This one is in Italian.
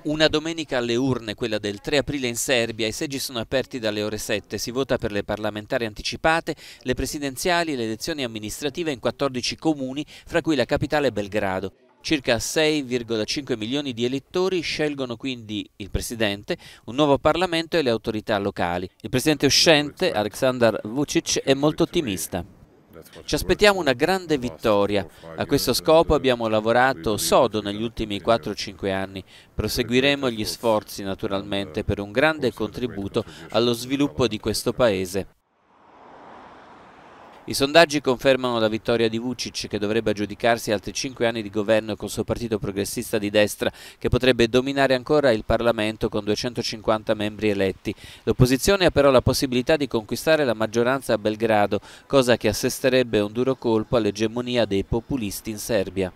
Una domenica alle urne, quella del 3 aprile in Serbia, i seggi sono aperti dalle ore 7, si vota per le parlamentari anticipate, le presidenziali e le elezioni amministrative in 14 comuni, fra cui la capitale Belgrado. Circa 6,5 milioni di elettori scelgono quindi il Presidente, un nuovo Parlamento e le autorità locali. Il Presidente uscente, Aleksandar Vucic, è molto ottimista. Ci aspettiamo una grande vittoria. A questo scopo abbiamo lavorato sodo negli ultimi 4-5 anni. Proseguiremo gli sforzi naturalmente per un grande contributo allo sviluppo di questo Paese. I sondaggi confermano la vittoria di Vucic che dovrebbe aggiudicarsi altri cinque anni di governo col suo partito progressista di destra che potrebbe dominare ancora il Parlamento con 250 membri eletti. L'opposizione ha però la possibilità di conquistare la maggioranza a Belgrado, cosa che assesterebbe un duro colpo all'egemonia dei populisti in Serbia.